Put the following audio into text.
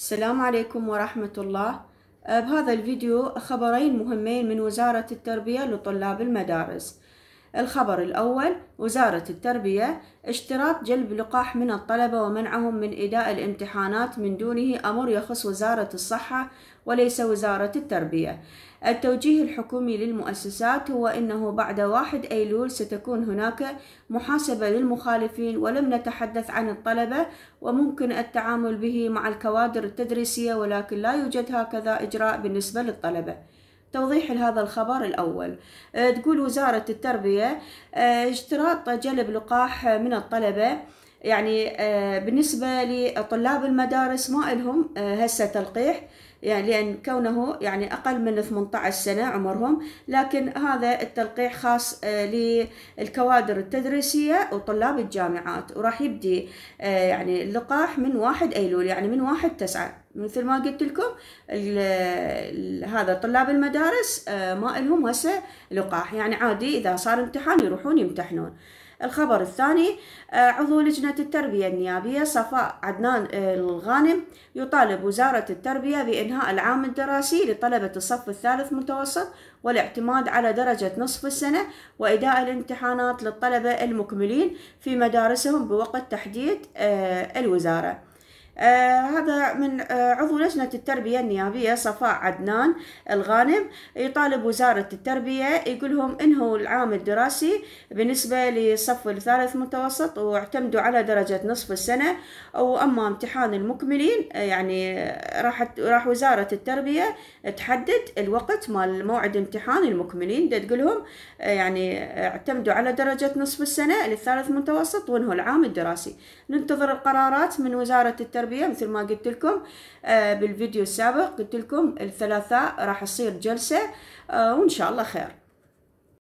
السلام عليكم ورحمة الله أه، بهذا الفيديو خبرين مهمين من وزارة التربية لطلاب المدارس الخبر الأول وزارة التربية اشتراط جلب لقاح من الطلبة ومنعهم من إداء الامتحانات من دونه أمر يخص وزارة الصحة وليس وزارة التربية التوجيه الحكومي للمؤسسات هو أنه بعد واحد أيلول ستكون هناك محاسبة للمخالفين ولم نتحدث عن الطلبة وممكن التعامل به مع الكوادر التدريسية ولكن لا يوجد هكذا إجراء بالنسبة للطلبة توضيح لهذا الخبر الأول آه، تقول وزارة التربية آه، اشتراط جلب لقاح من الطلبة يعني آه، بالنسبة لطلاب المدارس ما لهم آه، هسه تلقيح يعني لأن كونه يعني أقل من 18 سنة عمرهم لكن هذا التلقيح خاص آه، للكوادر التدريسية وطلاب الجامعات وراح يبدي يعني اللقاح من واحد أيلول يعني من واحد تسعة مثل ما قلت لكم هذا طلاب المدارس ما لهم هسه لقاح يعني عادي إذا صار امتحان يروحون يمتحنون الخبر الثاني آه، عضو لجنة التربية النيابية صفاء عدنان الغانم يطالب وزارة التربية بإنهاء العام الدراسي لطلبة الصف الثالث متوسط والاعتماد على درجة نصف السنة وإداء الامتحانات للطلبة المكملين في مدارسهم بوقت تحديد آه، الوزارة آه هذا من آه عضو لجنة التربية النيابية صفاء عدنان الغانم يطالب وزارة التربية يقول لهم انهوا العام الدراسي بالنسبة للصف الثالث متوسط واعتمدوا على درجة نصف السنة وأما امتحان المكملين آه، يعني آه، راح راح وزارة التربية تحدد الوقت مال موعد امتحان المكملين ده تقول لهم آه، يعني اعتمدوا على درجة نصف السنة للثالث متوسط وانهوا العام الدراسي ننتظر القرارات من وزارة التربية التربية مثل ما قلت لكم آه، بالفيديو السابق قلت لكم الثلاثاء راح تصير جلسة آه، وإن شاء الله خير